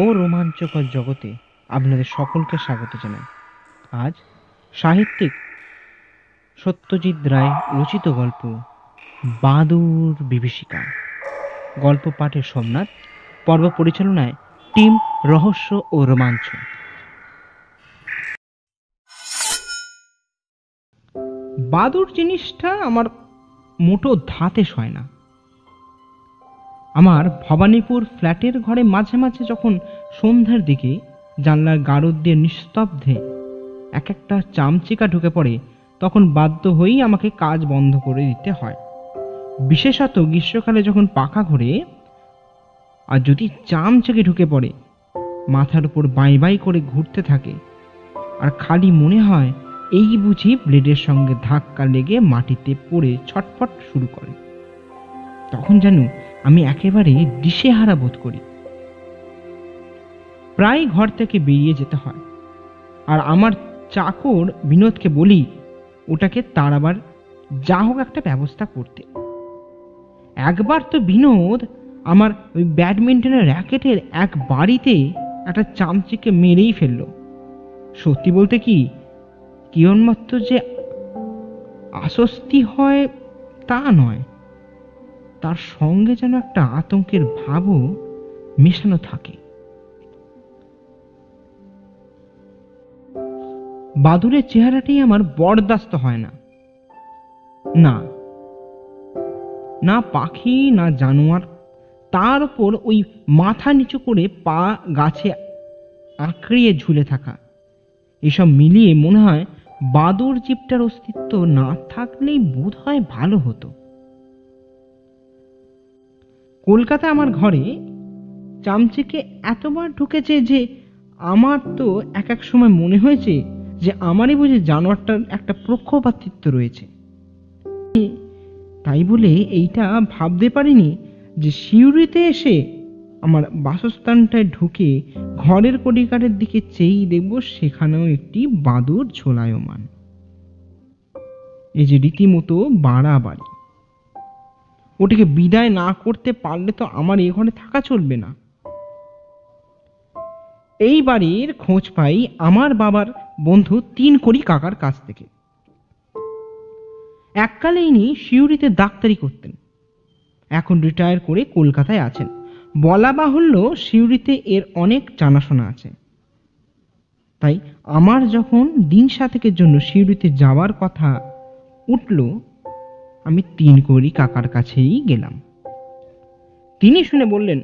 ও রোমাঞ্চকর জগতে আপনাদের সকলকে স্বাগত জানাই আজ সাহিত্যিক সত্যজিৎ রায় রচিত গল্প বাঁদুর বিভীষিকা গল্প পাঠে সোমনাথ পর্ব পরিচালনায় টিম রহস্য ও রোমাঞ্চ বাদুর জিনিসটা আমার মোটো ধাতে হয় না আমার ভবানীপুর ফ্ল্যাটের ঘরে মাঝে মাঝে যখন সন্ধ্যার দিকে জানলার গারদ দিয়ে নিস্তব্ধে এক একটা চামচিকা ঢুকে পড়ে তখন বাধ্য হয়েই আমাকে কাজ বন্ধ করে দিতে হয় বিশেষত গ্রীষ্মকালে যখন পাখা ঘোরে আর যদি চামচেকে ঢুকে পড়ে মাথার উপর বাই বাই করে ঘুরতে থাকে আর খালি মনে হয় এই বুঝি ব্লেডের সঙ্গে ধাক্কা লেগে মাটিতে পড়ে ছটফট শুরু করে তখন যেন আমি একেবারে দিশেহারা বোধ করি প্রায় ঘর থেকে বেরিয়ে যেতে হয় আর আমার চাকর বিনোদকে বলি ওটাকে তার আবার যা হোক একটা ব্যবস্থা করতে একবার তো বিনোদ আমার ওই ব্যাডমিন্টনের র্যাকেটের এক বাড়িতে একটা চামচিকে মেরেই ফেললো সত্যি বলতে কি কিয়নমাত্র যে আস্বস্তি হয় তা নয় তার সঙ্গে যেন একটা আতঙ্কের ভাবও মেশানো থাকে বাদুরের চেহারাটি আমার বরদাস্ত হয় না না না পাখি না জানোয়ার তার উপর ওই মাথা নিচু করে পা গাছে আঁকড়িয়ে ঝুলে থাকা এসব মিলিয়ে মনে হয় বাদুর জীবটার অস্তিত্ব না থাকলেই বোধ হয় ভালো হতো কলকাতা আমার ঘরে চামচিকে এতবার ঢুকেছে যে আমার তো এক এক সময় মনে হয়েছে যে আমারই বুঝে জানোয়ারটার একটা প্রক্ষপাতিত্ব রয়েছে তাই বলে এইটা ভাবতে পারিনি যে সিউড়িতে এসে আমার বাসস্থানটায় ঢুকে ঘরের কটিকারের দিকে চেয়েই দেখব সেখানেও একটি বাদুর ঝোলায়মান এই যে রীতিমতো বাড়াবাড়ি ওটিকে বিদায় না করতে পারলে তো আমার এ ঘরে থাকা চলবে না এই বাড়ির খোঁজ পাই আমার বাবার বন্ধু তিন করি কাকার কাছ থেকে এককালে ইনি শিউরিতে ডাক্তারি করতেন এখন রিটায়ার করে কলকাতায় আছেন বলা বাহুল্য শিউরিতে এর অনেক জানাশোনা আছে তাই আমার যখন দিন সাতেকের জন্য শিউরিতে যাওয়ার কথা উঠল আমি তিন কড়ি কাকার কাছেই গেলাম তিনি শুনে বললেন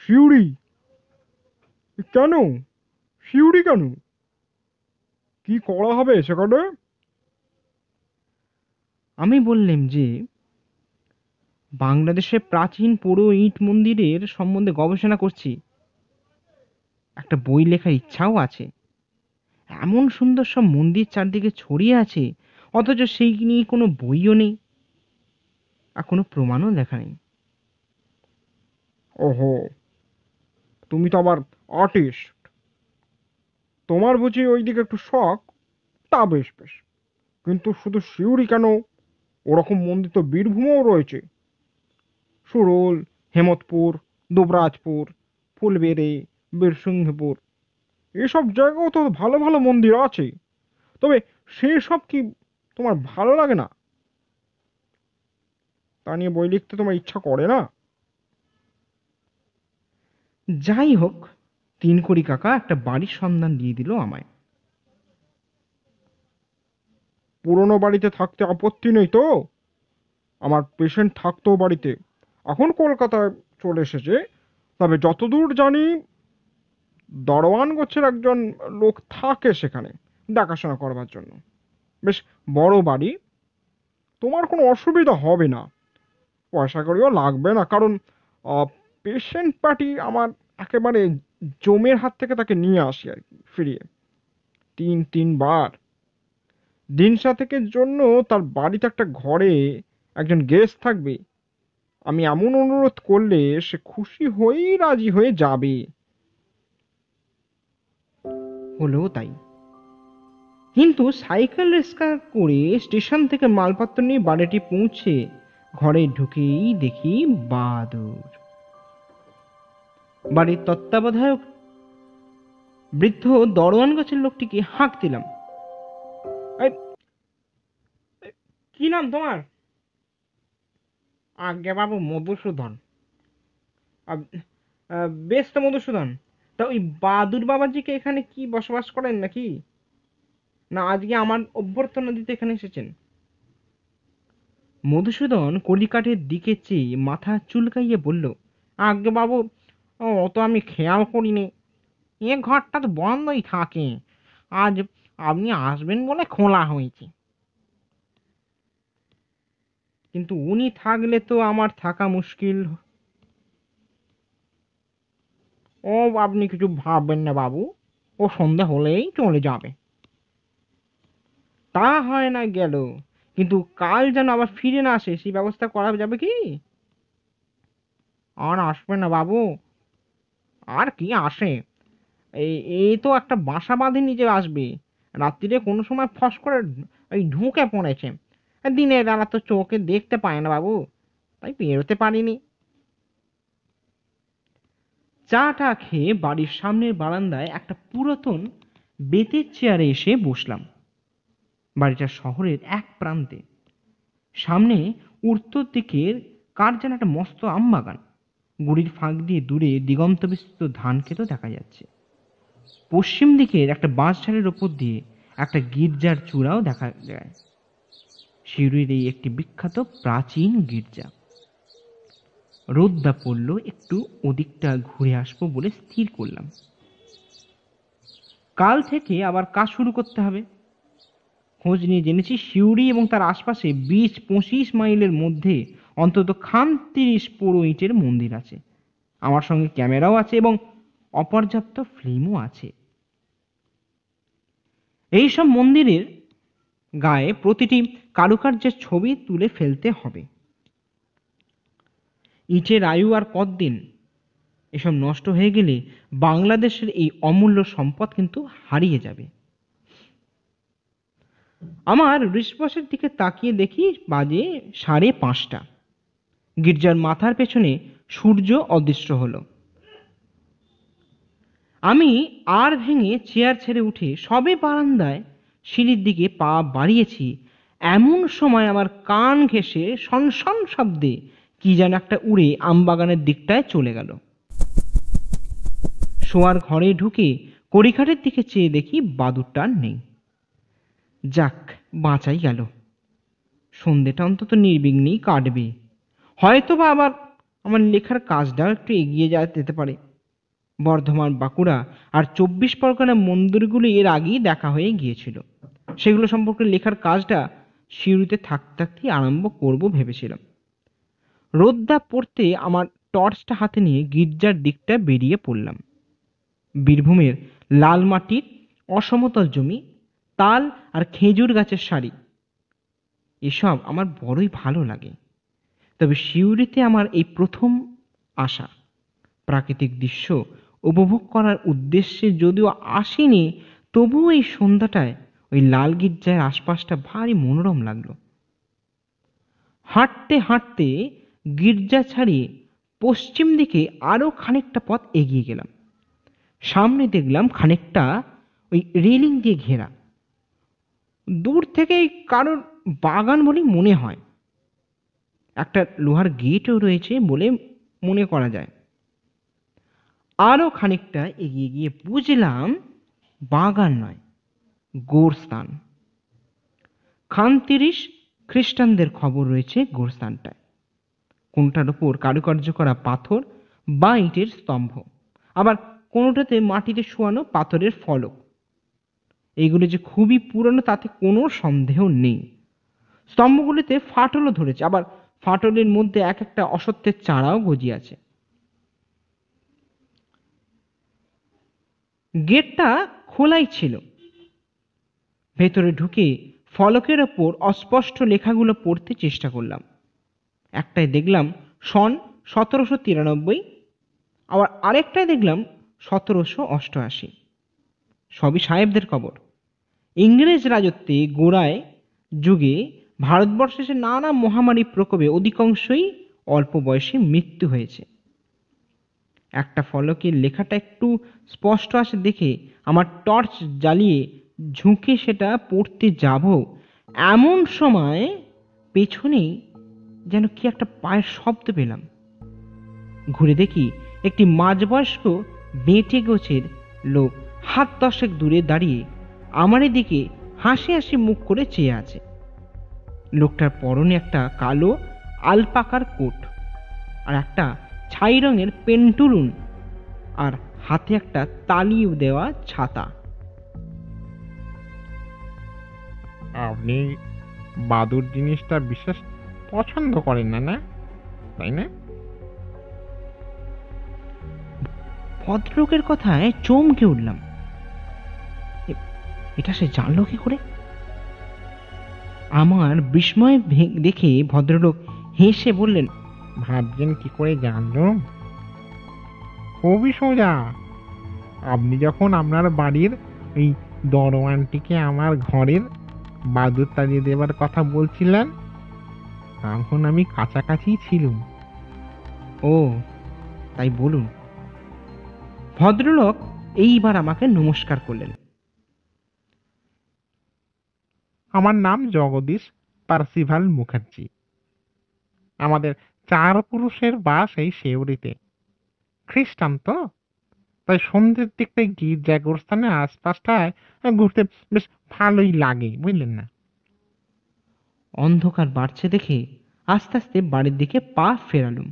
শিউড়ি কেন শিউড়ি কেন কি করা হবে সেখানে আমি বললাম যে বাংলাদেশে প্রাচীন পোড়ো ইট মন্দিরের সম্বন্ধে গবেষণা করছি একটা বই লেখার ইচ্ছাও আছে এমন সুন্দর সব মন্দির চারদিকে ছড়িয়ে আছে অথচ সেই নিয়ে কোনো বইও নেই আর কোনো প্রমাণও দেখা নেই ওহো তুমি তো আবার আর্টিস্ট তোমার বুঝি ওই দিকে একটু শখ তা বেশ বেশ কিন্তু শুধু শিউরি কেন ওরকম মন্দির তো বীরভূমেও রয়েছে সুরুল হেমতপুর দুবরাজপুর ফুলবেড়ে বীরসিংহপুর এসব জায়গাও তো ভালো ভালো মন্দির আছে তবে সেসব কি তোমার ভালো লাগে না তা নিয়ে বই লিখতে তোমার ইচ্ছা করে না যাই হোক তিন কোটি কাকা একটা বাড়ির সন্ধান দিয়ে দিল আমায় পুরনো বাড়িতে থাকতে আপত্তি নেই তো আমার পেশেন্ট থাকতো বাড়িতে এখন কলকাতায় চলে এসেছে তবে যতদূর জানি দরওয়ান গোছের একজন লোক থাকে সেখানে দেখাশোনা করবার জন্য বেশ বড় বাড়ি তোমার কোনো অসুবিধা হবে না পয়সা করিও লাগবে না কারণ পেশেন্ট পার্টি আমার একেবারে জমের হাত থেকে তাকে নিয়ে আসি আর কি ফিরিয়ে তিন তিনবার দিন সাথেকের জন্য তার বাড়িতে একটা ঘরে একজন গেস্ট থাকবে আমি এমন অনুরোধ করলে সে খুশি হয়েই রাজি হয়ে যাবে হলেও তাই কিন্তু সাইকেল রিক্সা করে স্টেশন থেকে মালপত্র নিয়ে বাড়িটি পৌঁছে ঘরে ঢুকেই দেখি বাদুর বাড়ির তত্ত্বাবধায়ক বৃদ্ধ দরোয়ান গাছের লোকটিকে হাঁক দিলাম কি নাম তোমার আজ্ঞে বাবু মধুসূদন বেশ তো মধুসূদন তা ওই বাদুর বাবাজিকে এখানে কি বসবাস করেন নাকি না আজকে আমার অভ্যর্থনা দিতে এখানে এসেছেন মধুসূদন কলিকাঠের দিকে চেয়ে মাথা চুলকাইয়ে বলল আজ্ঞে বাবু অত আমি খেয়াল করিনি এ ঘরটা তো বন্ধই থাকে আজ আপনি আসবেন বলে খোলা হয়েছে কিন্তু উনি থাকলে তো আমার থাকা মুশকিল ও আপনি কিছু ভাববেন না বাবু ও সন্ধ্যা হলেই চলে যাবে তা হয় না গেল কিন্তু কাল যেন আবার ফিরে না আসে সেই ব্যবস্থা করা যাবে কি আর আসবে না বাবু আর কি আসে এই তো একটা বাসা বাঁধে নিজে আসবে রাত্রিরে কোনো সময় ফস করে ওই ঢুকে পড়েছে দিনের বেলা তো চোখে দেখতে পায় না বাবু তাই বেরোতে পারিনি চা টা খেয়ে বাড়ির সামনের বারান্দায় একটা পুরাতন বেতের চেয়ারে এসে বসলাম বাড়িটা শহরের এক প্রান্তে সামনে উত্তর দিকের কার যেন একটা মস্ত আম বাগান গুড়ির ফাঁক দিয়ে দূরে দিগন্ত বিস্তৃত ধান খেতও দেখা যাচ্ছে পশ্চিম দিকের একটা বাঁশঝাড়ের ওপর দিয়ে একটা গির্জার চূড়াও দেখা যায় সিউড়ির এই একটি বিখ্যাত প্রাচীন গির্জা রোদ্দা পড়ল একটু ওদিকটা ঘুরে আসবো বলে স্থির করলাম কাল থেকে আবার কাজ শুরু করতে হবে খোঁজ নিয়ে জেনেছি সিউড়ি এবং তার আশপাশে বিশ পঁচিশ মাইলের মধ্যে অন্তত খান তিরিশ পুরো ইঁটের মন্দির আছে আমার সঙ্গে ক্যামেরাও আছে এবং অপর্যাপ্ত ফিল্মও আছে এই সব মন্দিরের গায়ে প্রতিটি কারুকার্যের ছবি তুলে ফেলতে হবে ইটের আয়ু আর কতদিন এসব নষ্ট হয়ে গেলে বাংলাদেশের এই অমূল্য সম্পদ কিন্তু হারিয়ে যাবে আমার ঋষবশের দিকে তাকিয়ে দেখি বাজে সাড়ে পাঁচটা গির্জার মাথার পেছনে সূর্য অদৃশ্য হল আমি আর ভেঙে চেয়ার ছেড়ে উঠে সবে বারান্দায় সিঁড়ির দিকে পা বাড়িয়েছি এমন সময় আমার কান ঘেসে সনসন শব্দে কি যেন একটা উড়ে আমবাগানের দিকটায় চলে গেল শোয়ার ঘরে ঢুকে কড়িঘাটের দিকে চেয়ে দেখি বাদুরটা নেই যাক বাঁচাই গেল সন্ধেটা অন্তত নির্বিঘ্নেই কাটবে হয়তো বা আবার আমার লেখার কাজটাও একটু এগিয়ে যাওয়া যেতে পারে বর্ধমান বাঁকুড়া আর চব্বিশ পরগনা মন্দিরগুলি এর আগেই দেখা হয়ে গিয়েছিল সেগুলো সম্পর্কে লেখার কাজটা সিঁড়িতে থাকতে থাকতেই আরম্ভ করব ভেবেছিলাম রোদ্দা পড়তে আমার টর্চটা হাতে নিয়ে গির্জার দিকটা বেরিয়ে পড়লাম বীরভূমের লাল মাটির অসমতল জমি তাল আর খেজুর গাছের শাড়ি এসব আমার বড়ই ভালো লাগে তবে সিউড়িতে আমার এই প্রথম আশা প্রাকৃতিক দৃশ্য উপভোগ করার উদ্দেশ্যে যদিও আসিনি তবুও এই সন্ধ্যাটায় ওই লাল গির্জার আশপাশটা ভারী মনোরম লাগলো হাঁটতে হাঁটতে গির্জা ছাড়িয়ে পশ্চিম দিকে আরও খানিকটা পথ এগিয়ে গেলাম সামনে দেখলাম খানিকটা ওই রেলিং দিয়ে ঘেরা দূর থেকেই কারোর বাগান বলে মনে হয় একটা লোহার গেটও রয়েছে বলে মনে করা যায় আরও খানিকটা এগিয়ে গিয়ে বুঝলাম বাগান নয় গোরস্থান খান তিরিশ খ্রিস্টানদের খবর রয়েছে গোরস্থানটায় কোনটার ওপর কারুকার্য করা পাথর বা ইটের স্তম্ভ আবার কোনোটাতে মাটিতে শোয়ানো পাথরের ফলক এইগুলি যে খুবই পুরনো তাতে কোনো সন্দেহ নেই স্তম্ভগুলিতে ফাটলও ধরেছে আবার ফাটলের মধ্যে এক একটা অসত্যের চারাও গজিয়াছে গেটটা খোলাই ছিল ভেতরে ঢুকে ফলকের ওপর অস্পষ্ট লেখাগুলো পড়তে চেষ্টা করলাম একটাই দেখলাম সন সতেরোশো তিরানব্বই আবার আরেকটাই দেখলাম সতেরোশো অষ্টআশি সবই সাহেবদের কবর ইংরেজ রাজত্বে গোড়ায় যুগে ভারতবর্ষে নানা মহামারী প্রকোপে অধিকাংশই অল্প বয়সে মৃত্যু হয়েছে একটা ফলকের লেখাটা একটু স্পষ্ট আসে দেখে আমার টর্চ জ্বালিয়ে ঝুঁকে সেটা পড়তে যাব এমন সময় পেছনেই যেন কি একটা পায়ের শব্দ পেলাম ঘুরে দেখি একটি মাঝবয়স্ক বেঁটে গোছের লোক হাত দশেক দূরে দাঁড়িয়ে আমারই দিকে হাসি হাসি মুখ করে চেয়ে আছে লোকটার পরনে একটা কালো আলপাকার কোট আর একটা ছাই রঙের পেন্টুরুন আর হাতে একটা তালি দেওয়া ছাতা আপনি বাদুর জিনিসটা বিশেষ পছন্দ করেন না না তাই না ভদ্রলোকের কথায় চমকে উঠলাম এটা সে জানলো কি করে আমার বিস্ময় দেখে ভদ্রলোক হেসে বললেন ভাবছেন কি করে জানলো খুবই সোজা আপনি যখন আপনার বাড়ির এই দরওয়ানটিকে আমার ঘরের বাদুর তাড়িয়ে দেবার কথা বলছিলেন তখন আমি কাছাকাছি ছিলুম ও তাই বলুন ভদ্রলোক এইবার আমাকে নমস্কার করলেন আমার নাম জগদীশ পার্সিভাল মুখার্জি আমাদের চার পুরুষের বাস এই শেউরিতে খ্রিস্টান তো তাই সন্ধ্যের দিকটায় গির্জা গোরস্থানের আশপাশটায় ঘুরতে বেশ ভালোই লাগে বুঝলেন না অন্ধকার বাড়ছে দেখে আস্তে আস্তে বাড়ির দিকে পা ফেরালুম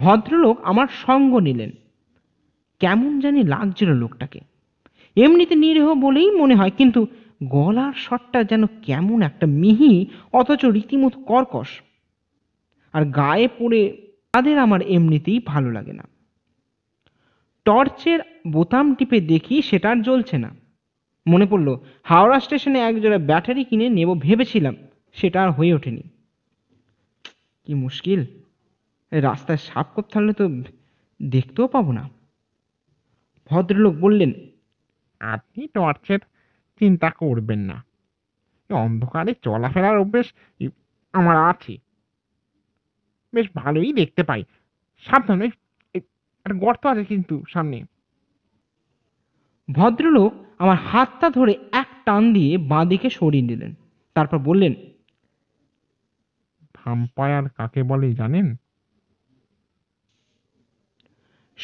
ভদ্রলোক আমার সঙ্গ নিলেন কেমন জানি লাগছিল লোকটাকে এমনিতে নিরীহ বলেই মনে হয় কিন্তু গলার স্বরটা যেন কেমন একটা মিহি অথচ রীতিমতো কর্কশ আর গায়ে পড়ে তাদের আমার এমনিতেই ভালো লাগে না টর্চের বোতাম টিপে দেখি সেটা আর জ্বলছে না মনে পড়ল হাওড়া স্টেশনে একজোড়া ব্যাটারি কিনে নেব ভেবেছিলাম সেটা আর হয়ে ওঠেনি কি মুশকিল রাস্তায় সাপ করতে থাকলে তো দেখতেও পাবো না ভদ্রলোক বললেন আপনি টর্চের চিন্তা করবেন না অন্ধকারে চলাফেরার অভ্যেস আমার আছে বেশ ভালোই দেখতে পাই সাবধানে একটা গর্ত আছে কিন্তু সামনে ভদ্রলোক আমার হাতটা ধরে এক টান দিয়ে বাঁ দিকে সরিয়ে দিলেন তারপর বললেন ভাম্পায়ার কাকে বলে জানেন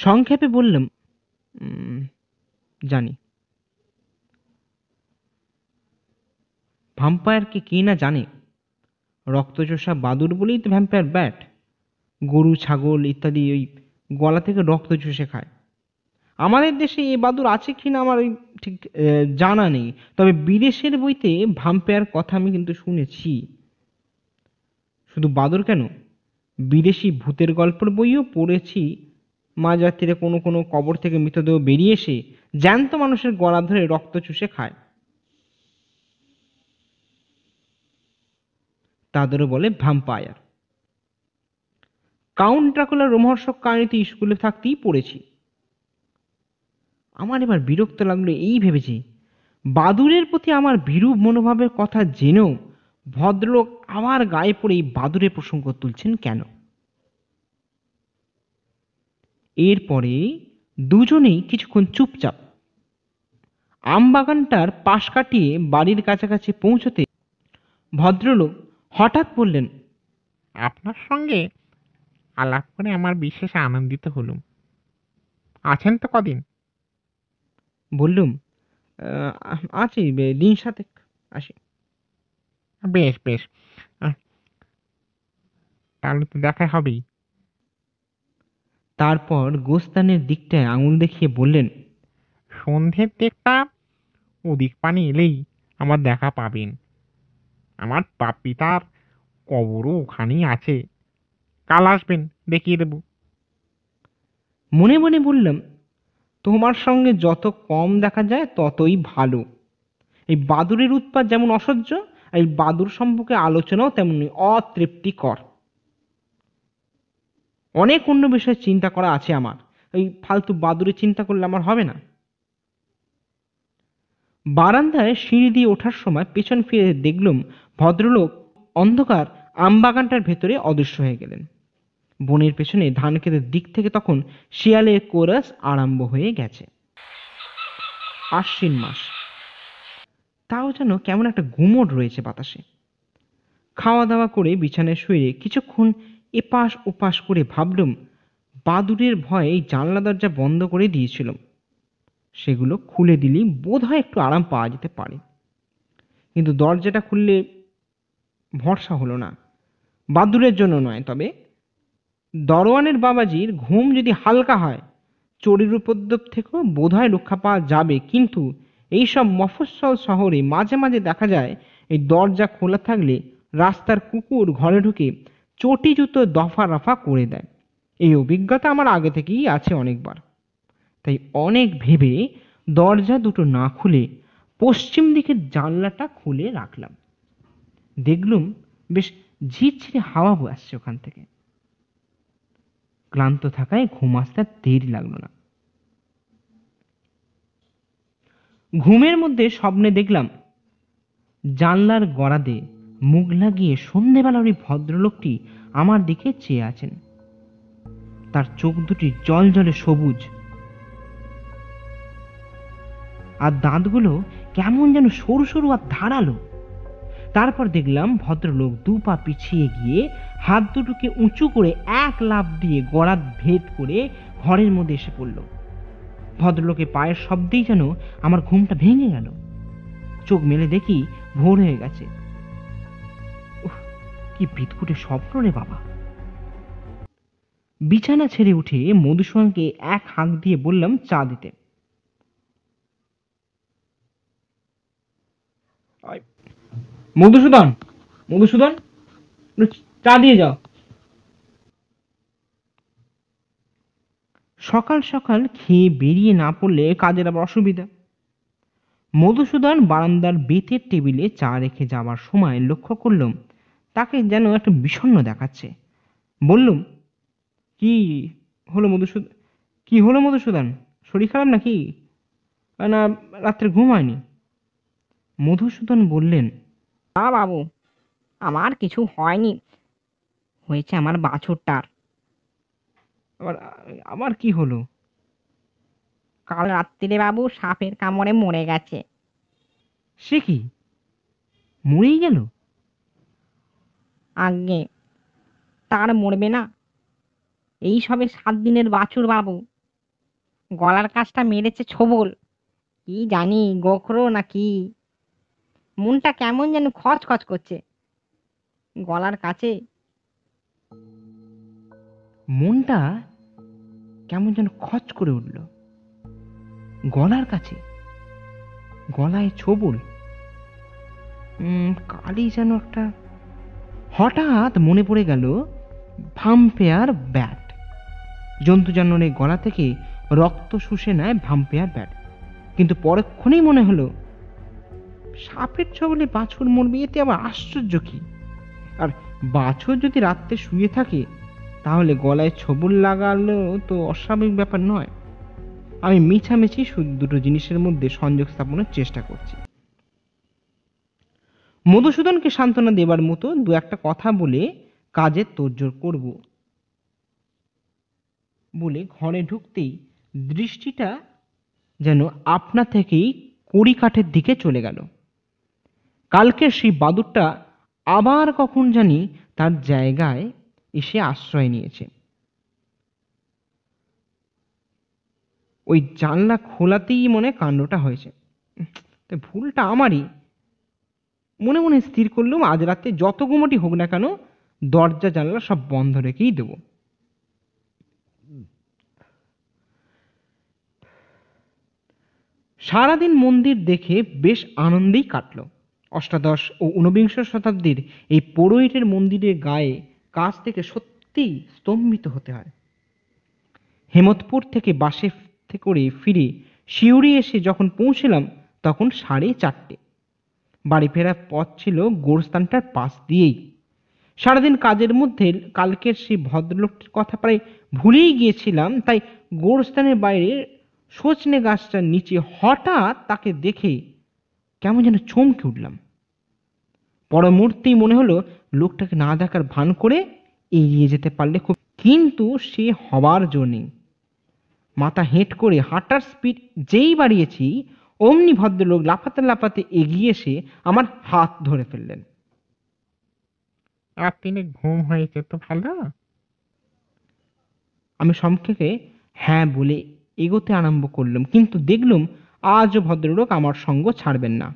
সংক্ষেপে বললাম জানি ভ্যাম্পায়ারকে কে না জানে রক্তচোষা বাদুর বলেই তো ভ্যাম্পায়ার ব্যাট গরু ছাগল ইত্যাদি ওই গলা থেকে রক্ত চুষে খায় আমাদের দেশে এ বাদুর আছে কি না আমার ঠিক জানা নেই তবে বিদেশের বইতে ভাম্পায়ার কথা আমি কিন্তু শুনেছি শুধু বাদুর কেন বিদেশি ভূতের গল্পের বইও পড়েছি মাঝরাত্রিরে কোনো কোনো কবর থেকে মৃতদেহ বেরিয়ে এসে জ্যান্ত মানুষের গলা ধরে রক্ত চুষে খায় তাদেরও বলে ভ্যাম্পায়ার কাউন্ট ড্রাকুলার রোমহর্ষক কাহিনীতে স্কুলে থাকতেই পড়েছি আমার এবার বিরক্ত লাগলো এই ভেবেছি বাদুরের প্রতি আমার বিরূপ মনোভাবের কথা জেনেও ভদ্রলোক আমার গায়ে পড়ে এই বাদুরের প্রসঙ্গ তুলছেন কেন এরপরে দুজনেই কিছুক্ষণ চুপচাপ আমবাগানটার পাশ কাটিয়ে বাড়ির কাছাকাছি পৌঁছতে ভদ্রলোক হঠাৎ বললেন আপনার সঙ্গে আলাপ করে আমার বিশেষ আনন্দিত হলুম আছেন তো কদিন বললুম আছি দিন সাতেক আসি বেশ বেশ তাহলে তো দেখা হবেই তারপর গোস্তানের দিকটায় আঙুল দেখিয়ে বললেন সন্ধ্যের দিকটা ওদিক পানি এলেই আমার দেখা পাবেন আমার পিতার কবরও ওখানেই আছে কাল আসবেন দেখিয়ে দেব মনে মনে বললাম তোমার সঙ্গে যত কম দেখা যায় ততই ভালো এই বাদুরের উৎপাত যেমন অসহ্য এই বাদুর সম্পর্কে আলোচনাও তেমনি অতৃপ্তিকর অনেক অন্য বিষয়ে চিন্তা করা আছে আমার এই ফালতু বাদুরে চিন্তা করলে আমার হবে না বারান্দায় সিঁড়ি দিয়ে ওঠার সময় পেছন ফিরে দেখলুম ভদ্রলোক অন্ধকার আমবাগানটার ভেতরে অদৃশ্য হয়ে গেলেন বনের পেছনে ধান খেতের দিক থেকে তখন শিয়ালের কোরাস আরম্ভ হয়ে গেছে আশ্বিন মাস তাও যেন কেমন একটা গুমট রয়েছে বাতাসে খাওয়া দাওয়া করে বিছানায় শুয়ে কিছুক্ষণ এপাশ ওপাশ করে ভাবলুম বাদুড়ের ভয়ে জানলা দরজা বন্ধ করে দিয়েছিলাম সেগুলো খুলে দিলেই বোধ হয় একটু আরাম পাওয়া যেতে পারে কিন্তু দরজাটা খুললে ভরসা হলো না বাদুরের জন্য নয় তবে দরোয়ানের বাবাজির ঘুম যদি হালকা হয় চরির উপদ্রব থেকেও বোধহয় রক্ষা পাওয়া যাবে কিন্তু এইসব মফস্বল শহরে মাঝে মাঝে দেখা যায় এই দরজা খোলা থাকলে রাস্তার কুকুর ঘরে ঢুকে চটি জুতো দফা রফা করে দেয় এই অভিজ্ঞতা আমার আগে থেকেই আছে অনেকবার তাই অনেক ভেবে দরজা দুটো না খুলে পশ্চিম দিকের জানলাটা খুলে রাখলাম দেখলুম বেশ ঝিরঝিরে হাওয়া আসছে ওখান থেকে ক্লান্ত থাকায় ঘুম আসতে দেরি লাগলো না ঘুমের মধ্যে স্বপ্নে দেখলাম জানলার গড়াদে মুখ লাগিয়ে সন্ধেবেলার ওই ভদ্রলোকটি আমার দিকে চেয়ে আছেন তার চোখ দুটি জল জলে সবুজ আর দাঁতগুলো কেমন যেন সরু সরু আর ধারালো তারপর দেখলাম ভদ্রলোক দু পা পিছিয়ে গিয়ে হাত দুটোকে উঁচু করে এক লাভ দিয়ে গড়াত ভেদ করে ঘরের মধ্যে এসে পড়ল ভদ্রলোকের পায়ের শব্দেই যেন আমার ঘুমটা ভেঙে গেল চোখ মেলে দেখি ভোর হয়ে গেছে কি বিদকুটে স্বপ্ন রে বাবা বিছানা ছেড়ে উঠে মধুসূদনকে এক হাঁক দিয়ে বললাম চা দিতে মধুসূদন মধুসূদন চা দিয়ে যাও সকাল সকাল খেয়ে বেরিয়ে না পড়লে কাজের আবার অসুবিধা মধুসূদন বারান্দার বেতের টেবিলে চা রেখে যাওয়ার সময় লক্ষ্য করলাম তাকে যেন একটা বিষণ্ন দেখাচ্ছে বললুম কি হলো মধুসূদন কি হলো মধুসূদন শরীর খারাপ নাকি না রাত্রে ঘুম হয়নি মধুসূদন বললেন না বাবু আমার কিছু হয়নি হয়েছে আমার বাছুরটার আবার আবার কি হলো কাল রাত্রিরে বাবু সাপের কামড়ে মরে গেছে সে কি মরেই গেল আগে তার মরবে না এই সবে সাত দিনের বাছুর বাবু গলার কাজটা মেরেছে ছবল কি জানি গোখরো না কি মনটা কেমন যেন খচখচ করছে গলার কাছে মনটা কেমন যেন খচ করে উঠল গলার কাছে গলায় ছবল কালি যেন একটা হঠাৎ মনে পড়ে গেল ভাম্পেয়ার ব্যাট জন্তু জানোয়ারের গলা থেকে রক্ত শুষে নেয় ভাম্পেয়ার ব্যাট কিন্তু পরক্ষণেই মনে হলো সাপের ছবলে বাছুর মন বিয়েতে আবার আশ্চর্য কি আর বাছুর যদি রাত্রে শুয়ে থাকে তাহলে গলায় ছবুল লাগালো তো অস্বাভাবিক ব্যাপার নয় আমি মিছামেছি শুধু দুটো জিনিসের মধ্যে সংযোগ স্থাপনের চেষ্টা করছি মধুসূদনকে সান্ত্বনা দেবার মতো দু একটা কথা বলে কাজে তোড়জোড় করব বলে ঘরে ঢুকতেই দৃষ্টিটা যেন আপনা থেকেই কড়িকাঠের দিকে চলে গেল কালকে সেই বাদুরটা আবার কখন জানি তার জায়গায় এসে আশ্রয় নিয়েছে ওই জানলা খোলাতেই মনে কাণ্ডটা হয়েছে ভুলটা আমারই মনে মনে স্থির করলুম আজ রাতে যত গুমটি হোক না কেন দরজা জানলা সব বন্ধ রেখেই দেব সারাদিন মন্দির দেখে বেশ আনন্দেই কাটলো অষ্টাদশ ও ঊনবিংশ শতাব্দীর এই পৌরোহিত্যের মন্দিরের গায়ে কাজ থেকে সত্যিই স্তম্ভিত হতে হয় হেমতপুর থেকে বাসে করে ফিরে শিউরি এসে যখন পৌঁছলাম তখন সাড়ে চারটে বাড়ি ফেরার পথ ছিল গোরস্থানটার পাশ দিয়েই সারাদিন কাজের মধ্যে কালকের সেই ভদ্রলোকটির কথা প্রায় ভুলেই গিয়েছিলাম তাই গোরস্থানের বাইরে সজনে গাছটার নিচে হঠাৎ তাকে দেখে কেমন যেন চমকে উঠলাম পর মুহূর্তেই মনে হলো লোকটাকে না দেখার ভান করে এগিয়ে যেতে পারলে খুব কিন্তু সে হবার জো নেই মাথা হেঁট করে হাঁটার স্পিড যেই বাড়িয়েছি অমনি ভদ্রলোক লাফাতে লাফাতে এগিয়ে এসে আমার হাত ধরে ফেললেন আপনি ঘুম হয়েছে তো ভালো আমি সমক্ষেপে হ্যাঁ বলে এগোতে আরম্ভ করলাম কিন্তু দেখলুম আজ ভদ্রলোক আমার সঙ্গ ছাড়বেন না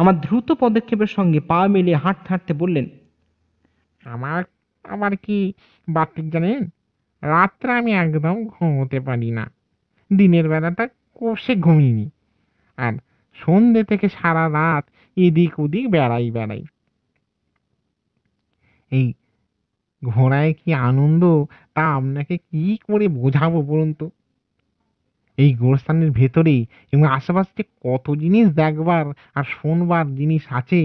আমার দ্রুত পদক্ষেপের সঙ্গে পা মিলিয়ে হাঁটতে হাঁটতে বললেন আমার আমার কি বাতিক জানেন রাত্রে আমি একদম ঘুমোতে পারি না দিনের বেলাটা কষে ঘুমিনি আর সন্ধ্যে থেকে সারা রাত এদিক ওদিক বেড়াই বেড়াই এই ঘোড়ায় কি আনন্দ তা আপনাকে কি করে বোঝাবো বলুন তো এই গোরস্থানের ভেতরে এবং আশেপাশে কত জিনিস দেখবার আর শোনবার জিনিস আছে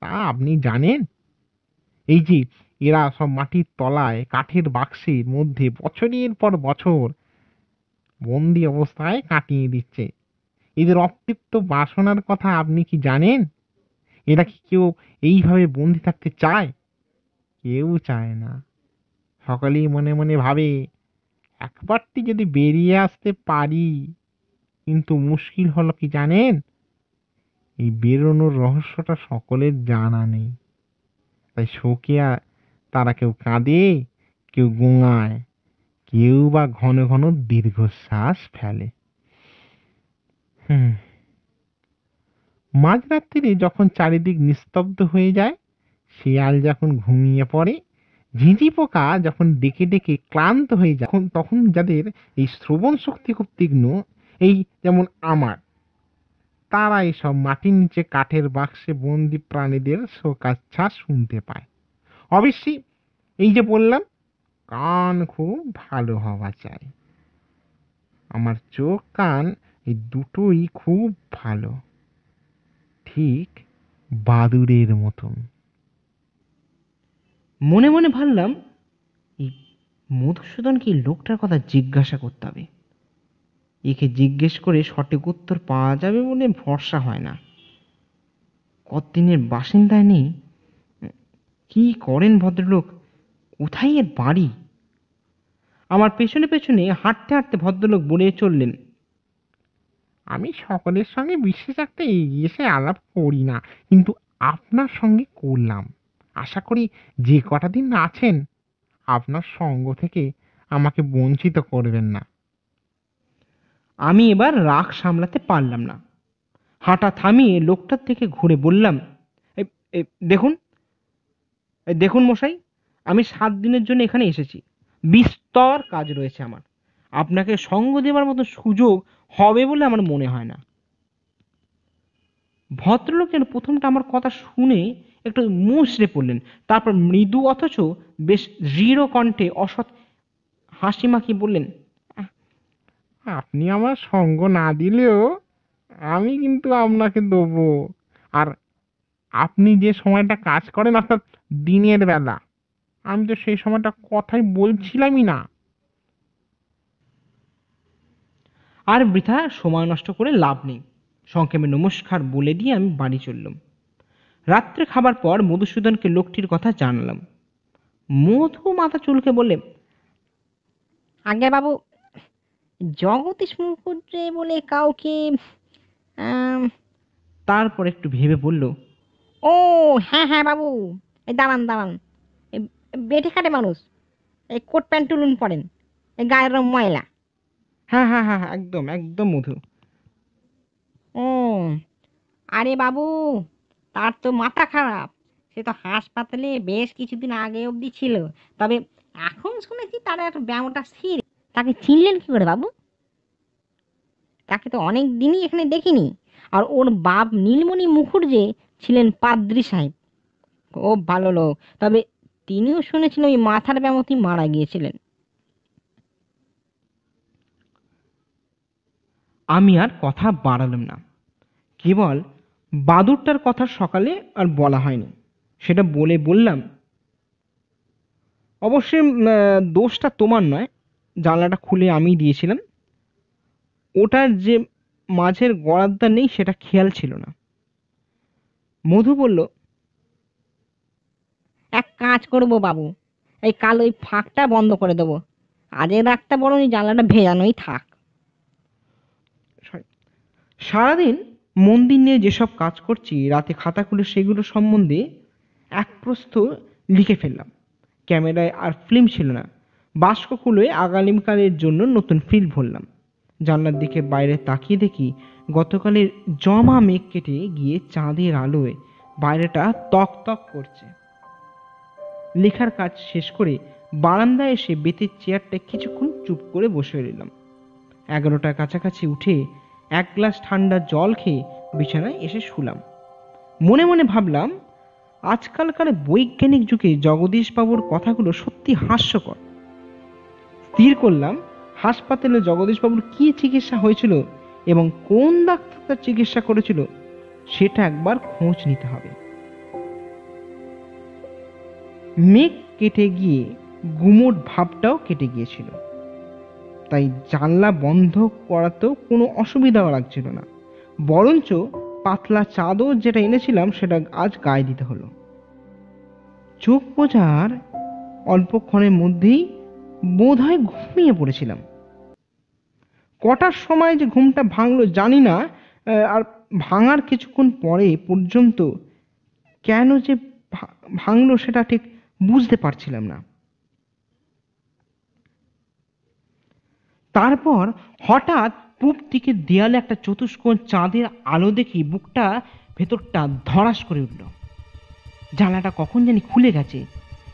তা আপনি জানেন এই যে এরা সব মাটির তলায় কাঠের বাক্সের মধ্যে বছরের পর বছর বন্দি অবস্থায় কাটিয়ে দিচ্ছে এদের অতৃপ্ত বাসনার কথা আপনি কি জানেন এরা কি কেউ এইভাবে বন্দি থাকতে চায় কেউ চায় না সকলেই মনে মনে ভাবে একবারটি যদি বেরিয়ে আসতে পারি কিন্তু মুশকিল হলো কি জানেন এই বেরোনোর রহস্যটা সকলের জানা নেই তাই শোকিয়া তারা কেউ কাঁদে কেউ গোঙায় কেউ বা ঘন ঘন দীর্ঘশ্বাস ফেলে হুম মাঝরাত্রিরে যখন চারিদিক নিস্তব্ধ হয়ে যায় শিয়াল যখন ঘুমিয়ে পড়ে ঝিঁঝি পোকা যখন ডেকে ডেকে ক্লান্ত হয়ে যখন তখন যাদের এই শ্রবণ শক্তি খুব তীক্ষ্ণ এই যেমন আমার তারা এসব মাটির নিচে কাঠের বাক্সে বন্দি প্রাণীদের শোকাচ্ছা শুনতে পায় অবশ্যই এই যে বললাম কান খুব ভালো হওয়া চাই আমার চোখ কান এই দুটোই খুব ভালো ঠিক বাদুড়ের মতন মনে মনে ভাবলাম এই মধুসূদনকে লোকটার কথা জিজ্ঞাসা করতে হবে একে জিজ্ঞেস করে সঠিক উত্তর পাওয়া যাবে বলে ভরসা হয় না কতদিনের বাসিন্দায় নেই কি করেন ভদ্রলোক কোথায় এর বাড়ি আমার পেছনে পেছনে হাঁটতে হাঁটতে ভদ্রলোক বলে চললেন আমি সকলের সঙ্গে বিশেষ একটা এগিয়ে এসে আলাপ করি না কিন্তু আপনার সঙ্গে করলাম আশা করি যে কটা দিন আছেন আপনার সঙ্গ থেকে আমাকে বঞ্চিত করবেন না আমি এবার রাগ সামলাতে পারলাম না হাঁটা থামিয়ে লোকটার থেকে ঘুরে বললাম দেখুন দেখুন মশাই আমি সাত দিনের জন্য এখানে এসেছি বিস্তর কাজ রয়েছে আমার আপনাকে সঙ্গ দেবার মতো সুযোগ হবে বলে আমার মনে হয় না ভদ্রলোকের প্রথমটা আমার কথা শুনে একটু মুচড়ে পড়লেন তারপর মৃদু অথচ বেশ দৃঢ় কণ্ঠে অসৎ হাসিমাকি বললেন আপনি আমার সঙ্গ না দিলেও আমি কিন্তু আপনাকে দেব আর আপনি যে সময়টা কাজ করেন অর্থাৎ দিনের বেলা আমি তো সেই সময়টা কথাই বলছিলামই না আর বৃথা সময় নষ্ট করে লাভ নেই সংক্ষেপে নমস্কার বলে দিয়ে আমি বাড়ি চললাম রাত্রে খাবার পর মধুসূদনকে লোকটির কথা জানলাম মধু মাথা চুলকে বলে আগে বাবু জগতী মুখুজ্জে বলে কাউকে তারপর একটু ভেবে বলল ও হ্যাঁ হ্যাঁ বাবু এই দাঁড়ান দাঁড়ান বেটে খাটে মানুষ এই কোট প্যান্ট টুলুন পরেন এই গায়ের রং ময়লা হ্যাঁ হ্যাঁ হ্যাঁ, হ্যাঁ একদম একদম মধু ও আরে বাবু তার তো মাথা খারাপ সে তো হাসপাতালে বেশ কিছুদিন আগে অবধি ছিল তবে এখন শুনেছি তার একটা ব্যায়ামটা স্থির তাকে চিনলেন কি করে বাবু তাকে তো অনেক দিনই এখানে দেখিনি আর ওর বাপ নীলমণি মুখুর্জে ছিলেন পাদ্রি সাহেব ও ভালো লোক তবে তিনিও শুনেছেন ওই মাথার ব্যামতি মারা গিয়েছিলেন আমি আর কথা বাড়ালাম না কেবল বাদুরটার কথা সকালে আর বলা হয়নি সেটা বলে বললাম অবশ্যই দোষটা তোমার নয় জানলাটা খুলে আমি দিয়েছিলাম ওটার যে মাঝের গড়াদটা নেই সেটা খেয়াল ছিল না মধু বলল এক কাজ করব বাবু এই কাল ওই ফাঁকটা বন্ধ করে দেবো আজের একটা বড় ওই জানলাটা ভেজানোই থাক সারাদিন মন্দির নিয়ে যেসব কাজ করছি রাতে খাতা খুলে সেগুলো সম্বন্ধে এক প্রস্থ লিখে ফেললাম ক্যামেরায় আর ফিল্ম ছিল না বাস্ক খুলে আগামীকালের জন্য নতুন ফিল ভরলাম জানলার দিকে বাইরে তাকিয়ে দেখি গতকালের জমা মেঘ কেটে গিয়ে চাঁদের আলোয় বাইরেটা তক তক করছে লেখার কাজ শেষ করে বারান্দায় এসে বেতের চেয়ারটা কিছুক্ষণ চুপ করে বসে রইলাম এগারোটার কাছাকাছি উঠে এক গ্লাস ঠান্ডা জল খেয়ে বিছানায় এসে শুলাম মনে মনে ভাবলাম আজকালকার বৈজ্ঞানিক যুগে জগদীশবাবুর কথাগুলো সত্যি হাস্যকর স্থির করলাম হাসপাতালে জগদীশবাবুর কি চিকিৎসা হয়েছিল এবং কোন ডাক্তার তার চিকিৎসা করেছিল সেটা একবার খোঁজ নিতে হবে মেঘ কেটে গিয়ে গুমোট ভাবটাও কেটে গিয়েছিল তাই জানলা বন্ধ করাতেও কোনো অসুবিধাও লাগছিল না বরঞ্চ পাতলা চাদর যেটা এনেছিলাম সেটা আজ গায়ে দিতে হলো চোখ বোঝার অল্পক্ষণের মধ্যেই বোধ হয় ঘুমিয়ে পড়েছিলাম কটার সময় যে ঘুমটা ভাঙলো জানি না আর ভাঙার কিছুক্ষণ পরে পর্যন্ত কেন যে ভাঙলো সেটা ঠিক বুঝতে পারছিলাম না তারপর হঠাৎ পূব দিকে দেয়ালে একটা চতুষ্কোণ চাঁদের আলো দেখি বুকটা ভেতরটা ধরাস করে উঠল জানলাটা কখন জানি খুলে গেছে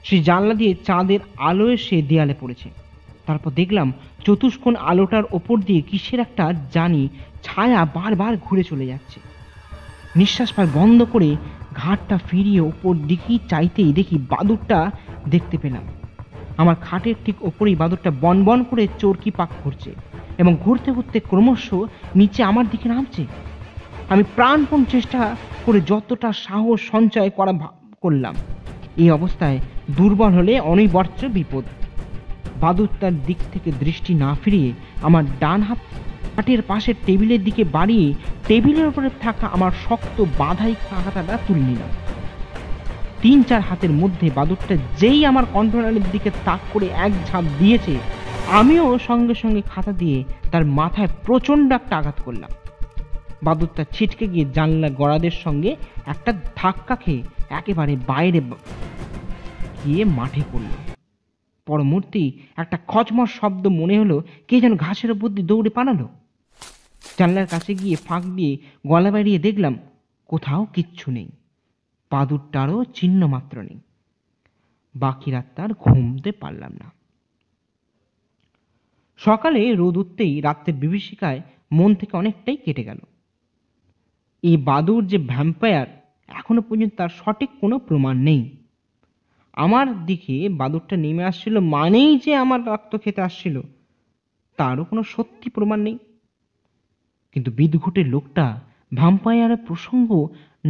সেই জানলা দিয়ে চাঁদের আলো এসে দেয়ালে পড়েছে তারপর দেখলাম চতুষ্কোণ আলোটার ওপর দিয়ে কিসের একটা জানি ছায়া বারবার ঘুরে চলে যাচ্ছে নিঃশ্বাস পায় বন্ধ করে ঘাটটা ফিরিয়ে ওপর দিকেই চাইতেই দেখি বাদুরটা দেখতে পেলাম আমার খাটের ঠিক ওপরেই বাঁদরটা বন বন করে চোরকি পাক ঘুরছে এবং ঘুরতে ঘুরতে ক্রমশ নিচে আমার দিকে নামছে আমি প্রাণপণ চেষ্টা করে যতটা সাহস সঞ্চয় করা করলাম এই অবস্থায় দুর্বল হলে অনিবার্য বিপদ বাদুরটার তার দিক থেকে দৃষ্টি না ফিরিয়ে আমার ডান হাত খাটের পাশের টেবিলের দিকে বাড়িয়ে টেবিলের উপরে থাকা আমার শক্ত বাধাই কাঁকাতাটা তুলে নিলাম তিন চার হাতের মধ্যে বাদুরটা যেই আমার কণ্ঠনালীর দিকে তাক করে এক ঝাঁপ দিয়েছে আমিও সঙ্গে সঙ্গে খাতা দিয়ে তার মাথায় প্রচণ্ড একটা আঘাত করলাম বাদুরটা ছিটকে গিয়ে জানলা গড়াদের সঙ্গে একটা ধাক্কা খেয়ে একেবারে বাইরে গিয়ে মাঠে পড়ল পরমূর্তি একটা খচমচ শব্দ মনে হলো কে যেন ঘাসের ওপর দিয়ে দৌড়ে পালালো জানলার কাছে গিয়ে ফাঁক দিয়ে গলা বাড়িয়ে দেখলাম কোথাও কিচ্ছু নেই পাদুরটারও চিহ্ন মাত্র নেই বাকি রাতটা আর ঘুমতে পারলাম না সকালে রোদ উঠতেই রাত্রের বিভীষিকায় মন থেকে অনেকটাই কেটে গেল এই বাদুর যে ভ্যাম্পায়ার এখনো পর্যন্ত তার সঠিক কোনো প্রমাণ নেই আমার দিকে বাদুরটা নেমে আসছিল মানেই যে আমার রক্ত খেতে আসছিল তারও কোনো সত্যি প্রমাণ নেই কিন্তু বিদঘুটের লোকটা ভ্যাম্পায়ারের প্রসঙ্গ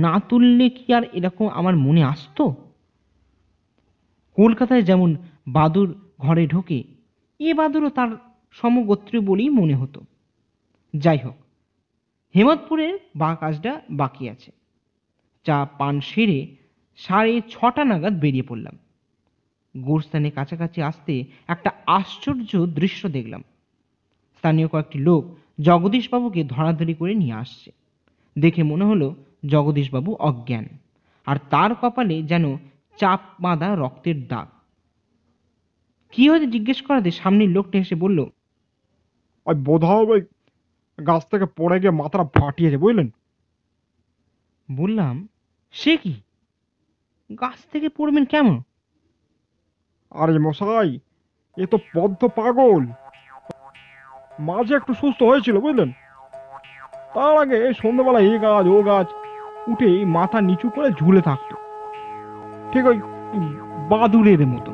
না তুললে কি আর এরকম আমার মনে আসতো কলকাতায় যেমন বাদুর ঘরে ঢোকে এ বাদুরও তার সমগোত্রীয় বলেই মনে হতো যাই হোক হেমতপুরের বা কাজটা বাকি আছে চা পান সেরে সাড়ে ছটা নাগাদ বেরিয়ে পড়লাম গোরস্থানে কাছাকাছি আসতে একটা আশ্চর্য দৃশ্য দেখলাম স্থানীয় কয়েকটি লোক জগদীশবাবুকে ধরাধরি করে নিয়ে আসছে দেখে মনে হলো জগদীশবাবু অজ্ঞান আর তার কপালে যেন চাপ বাঁধা রক্তের দাগ কি হয়েছে জিজ্ঞেস করাতে সামনের লোকটা এসে বলল ওই বোধ হবে গাছ থেকে পড়ে গিয়ে মাথাটা ফাটিয়েছে বুঝলেন বললাম সে কি গাছ থেকে পড়বেন কেমন আরে মশাই এ তো পদ্ম পাগল মাঝে একটু সুস্থ হয়েছিল বুঝলেন তার আগে সন্ধ্যাবেলা এই গাছ ও গাছ উঠে মাথা নিচু করে ঝুলে থাকত ঠিক ওই বাদুরের মতো